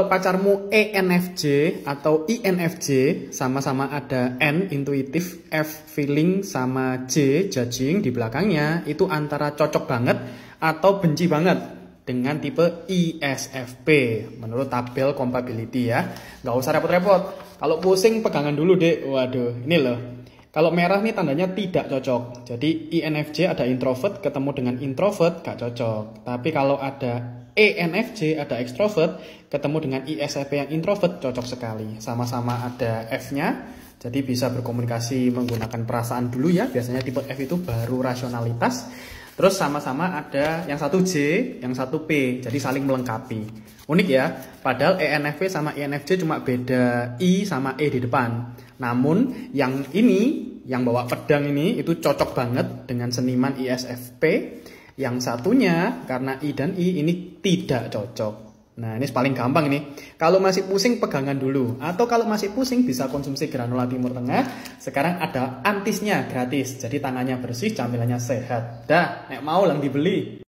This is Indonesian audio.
Kalau pacarmu ENFJ atau INFJ sama-sama ada N intuitif, F feeling sama J judging di belakangnya itu antara cocok banget atau benci banget dengan tipe ISFP menurut tabel compatibility ya. Nggak usah repot-repot. Kalau pusing pegangan dulu deh. Waduh, ini loh kalau merah nih tandanya tidak cocok. Jadi INFJ ada introvert ketemu dengan introvert gak cocok. Tapi kalau ada ENFJ ada extrovert ketemu dengan ISFP e yang introvert cocok sekali. Sama-sama ada F-nya. Jadi bisa berkomunikasi menggunakan perasaan dulu ya. Biasanya tipe F itu baru rasionalitas. Terus sama-sama ada yang satu J, yang satu P, jadi saling melengkapi. Unik ya, padahal ENFP sama INFJ e cuma beda I sama E di depan. Namun yang ini, yang bawa pedang ini itu cocok banget dengan seniman ISFP. Yang satunya karena I dan I ini tidak cocok. Nah, ini paling gampang ini. Kalau masih pusing, pegangan dulu. Atau kalau masih pusing, bisa konsumsi granola timur tengah. Sekarang ada antisnya gratis. Jadi tangannya bersih, camilannya sehat. Dah, nek mau lang dibeli.